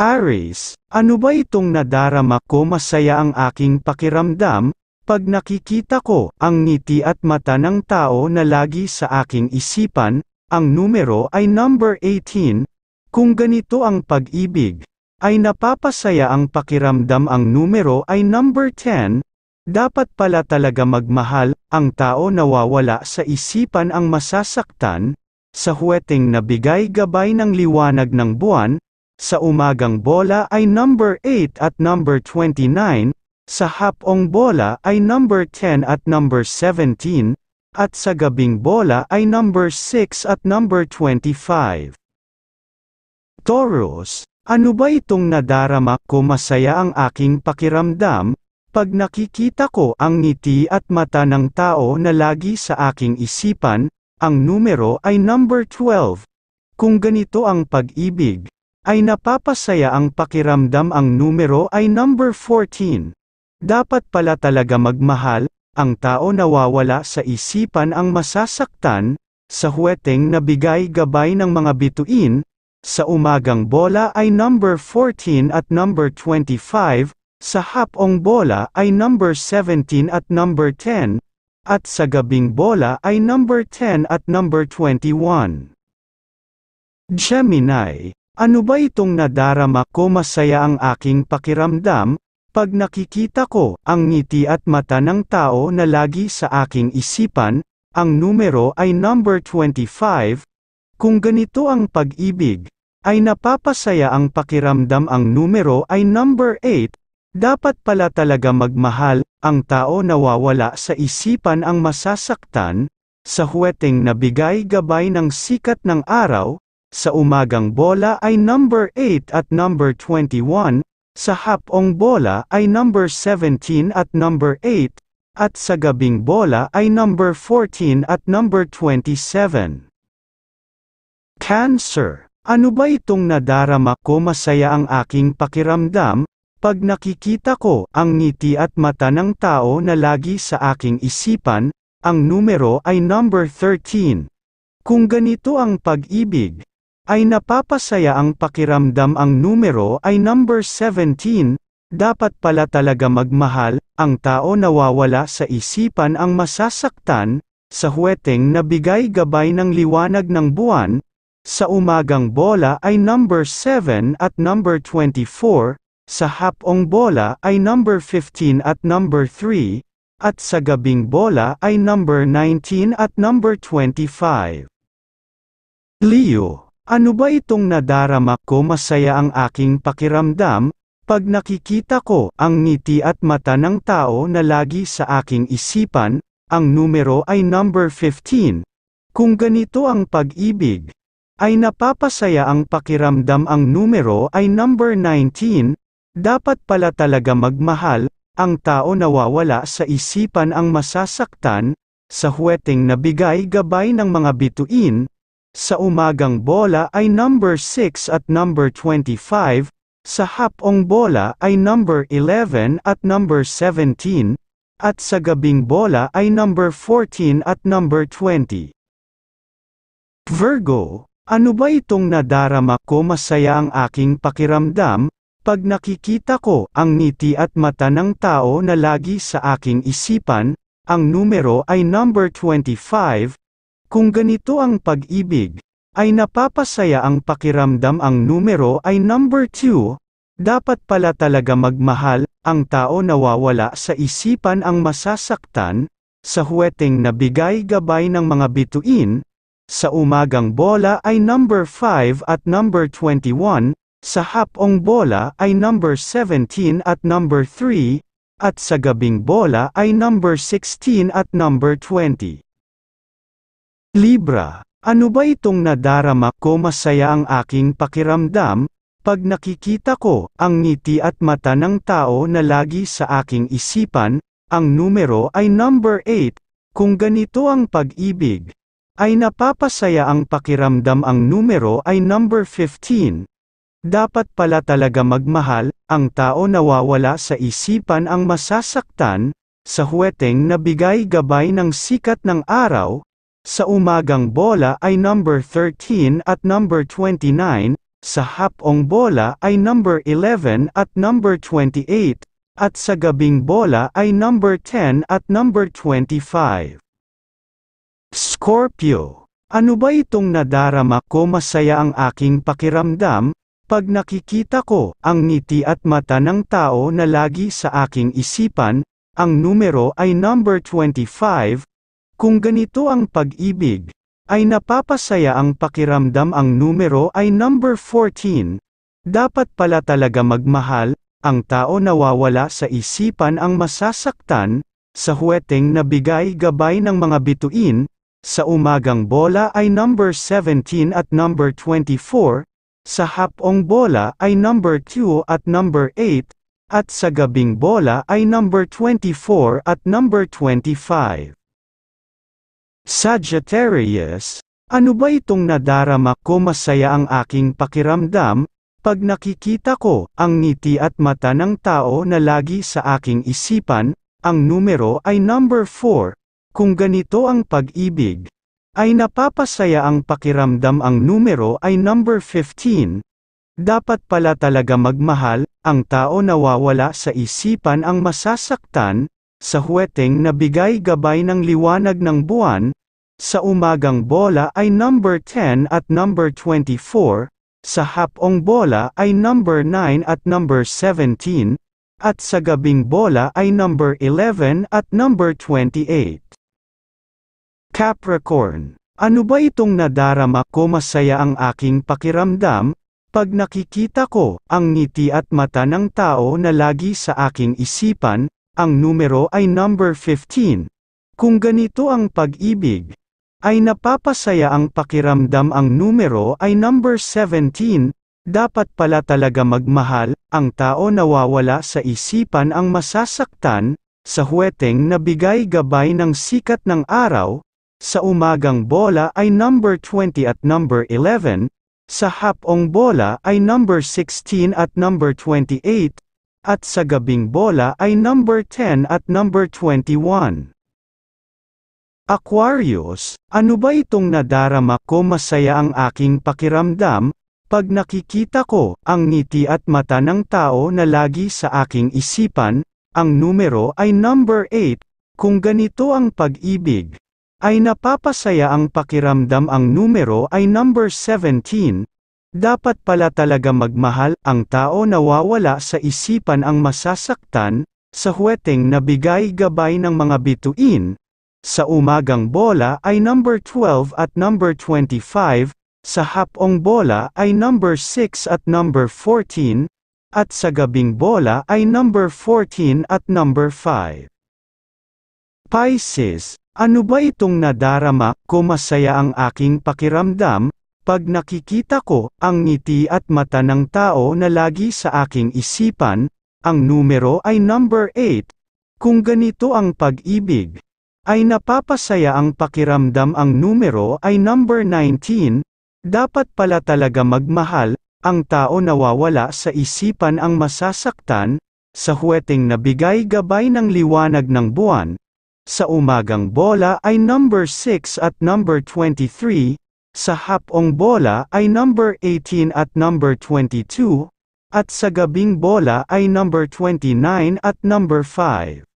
Aries, ano ba itong nadarama ko masaya ang aking pakiramdam, pag nakikita ko ang ngiti at mata ng tao na lagi sa aking isipan, ang numero ay number 18, kung ganito ang pag-ibig, ay napapasaya ang pakiramdam ang numero ay number 10, dapat pala talaga magmahal, ang tao nawawala sa isipan ang masasaktan, sa huweting nabigay gabay ng liwanag ng buwan, sa umagang bola ay number 8 at number 29, sa hapong bola ay number 10 at number 17, at sa gabing bola ay number 6 at number 25. Taurus, ano ba itong nadarama ko masaya ang aking pakiramdam, pag nakikita ko ang ngiti at mata ng tao na lagi sa aking isipan, ang numero ay number 12. Kung ganito ang pag-ibig, ay napapasaya ang pakiramdam ang numero ay number 14. Dapat pala talaga magmahal, ang tao nawawala sa isipan ang masasaktan, sa huweteng nabigay gabay ng mga bituin, sa umagang bola ay number 14 at number 25, sa hapong bola ay number 17 at number 10, at sa gabing bola ay number 10 at number 21. Gemini ano ba itong nadarama ko masaya ang aking pakiramdam, pag nakikita ko ang ngiti at mata ng tao na lagi sa aking isipan, ang numero ay number 25, kung ganito ang pag-ibig, ay napapasaya ang pakiramdam ang numero ay number 8, dapat pala talaga magmahal, ang tao nawawala sa isipan ang masasaktan, sa huweteng nabigay gabay ng sikat ng araw, sa umagang bola ay number 8 at number 21, sa hapong bola ay number 17 at number 8, at sa gabing bola ay number 14 at number 27. Cancer. Ano ba itong nadarama ko masaya ang aking pakiramdam, pag nakikita ko ang ngiti at mata ng tao na lagi sa aking isipan, ang numero ay number 13. Kung ganito ang pag-ibig, ay napapasaya ang pakiramdam ang numero ay number 17, dapat pala talaga magmahal, ang tao nawawala sa isipan ang masasaktan, sa huweteng nabigay gabay ng liwanag ng buwan, sa umagang bola ay number 7 at number 24, sa hapong bola ay number 15 at number 3, at sa gabing bola ay number 19 at number 25. Leo ano ba itong nadarama ko masaya ang aking pakiramdam, pag nakikita ko ang ngiti at mata ng tao na lagi sa aking isipan, ang numero ay number 15. Kung ganito ang pag-ibig, ay napapasaya ang pakiramdam ang numero ay number 19, dapat pala talaga magmahal, ang tao nawawala sa isipan ang masasaktan, sa huweteng nabigay gabay ng mga bituin, sa umagang bola ay number 6 at number 25, sa hapong bola ay number 11 at number 17, at sa gabing bola ay number 14 at number 20. Virgo, ano ba itong nadarama ko masaya ang aking pakiramdam, pag nakikita ko ang ngiti at mata ng tao na lagi sa aking isipan, ang numero ay number 25, kung ganito ang pag-ibig, ay napapasaya ang pakiramdam ang numero ay number 2, dapat pala talaga magmahal, ang tao nawawala sa isipan ang masasaktan, sa huweteng nabigay gabay ng mga bituin, sa umagang bola ay number 5 at number 21, sa hapong bola ay number 17 at number 3, at sa gabing bola ay number 16 at number 20. Libra, ano ba itong nadarama ko masaya ang aking pakiramdam, pag nakikita ko ang ngiti at mata ng tao na lagi sa aking isipan, ang numero ay number 8, kung ganito ang pag-ibig, ay napapasaya ang pakiramdam ang numero ay number 15. Dapat pala talaga magmahal, ang tao nawawala sa isipan ang masasaktan, sa huweteng na bigay gabay ng sikat ng araw, sa umagang bola ay number 13 at number 29, sa hapong bola ay number 11 at number 28, at sa gabing bola ay number 10 at number 25. Scorpio, ano ba itong nadarama ko masaya ang aking pakiramdam, pag nakikita ko ang ngiti at mata ng tao na lagi sa aking isipan, ang numero ay number 25, kung ganito ang pag-ibig, ay napapasaya ang pakiramdam ang numero ay number 14. Dapat pala talaga magmahal, ang tao nawawala sa isipan ang masasaktan, sa huweteng nabigay gabay ng mga bituin, sa umagang bola ay number 17 at number 24, sa hapong bola ay number 2 at number 8, at sa gabing bola ay number 24 at number 25. Sagittarius, ano ba itong nadarama ko masaya ang aking pakiramdam, pag nakikita ko ang ngiti at mata ng tao na lagi sa aking isipan, ang numero ay number 4, kung ganito ang pag-ibig, ay napapasaya ang pakiramdam ang numero ay number 15, dapat pala talaga magmahal, ang tao nawawala sa isipan ang masasaktan, sa huweteng nabigay gabay ng liwanag ng buwan, sa umagang bola ay number 10 at number 24, sa hapong bola ay number 9 at number 17, at sa gabing bola ay number 11 at number 28. Capricorn Ano ba itong nadarama ko masaya ang aking pakiramdam, pag nakikita ko ang ngiti at mata ng tao na lagi sa aking isipan, ang numero ay number 15. Kung ganito ang pag-ibig, ay napapasaya ang pakiramdam ang numero ay number 17, dapat pala talaga magmahal, ang tao nawawala sa isipan ang masasaktan, sa huweteng nabigay gabay ng sikat ng araw, sa umagang bola ay number 20 at number 11, sa hapong bola ay number 16 at number 28, at sa gabing bola ay number 10 at number 21. Aquarius, ano ba itong nadarama ko masaya ang aking pakiramdam, pag nakikita ko ang ngiti at mata ng tao na lagi sa aking isipan, ang numero ay number 8, kung ganito ang pag-ibig, ay napapasaya ang pakiramdam ang numero ay number 17, dapat pala talaga magmahal, ang tao nawawala sa isipan ang masasaktan, sa huweteng nabigay gabay ng mga bituin, sa umagang bola ay number 12 at number 25, sa hapong bola ay number 6 at number 14, at sa gabing bola ay number 14 at number 5. Pisces, ano ba itong nadarama ko masaya ang aking pakiramdam, pag nakikita ko ang ngiti at mata ng tao na lagi sa aking isipan, ang numero ay number 8. Kung ganito ang pag-ibig, ay napapasaya ang pakiramdam ang numero ay number 19, dapat pala talaga magmahal, ang tao nawawala sa isipan ang masasaktan, sa huweteng nabigay gabay ng liwanag ng buwan, sa umagang bola ay number 6 at number 23, sa hapong bola ay number 18 at number 22, at sa gabing bola ay number 29 at number 5.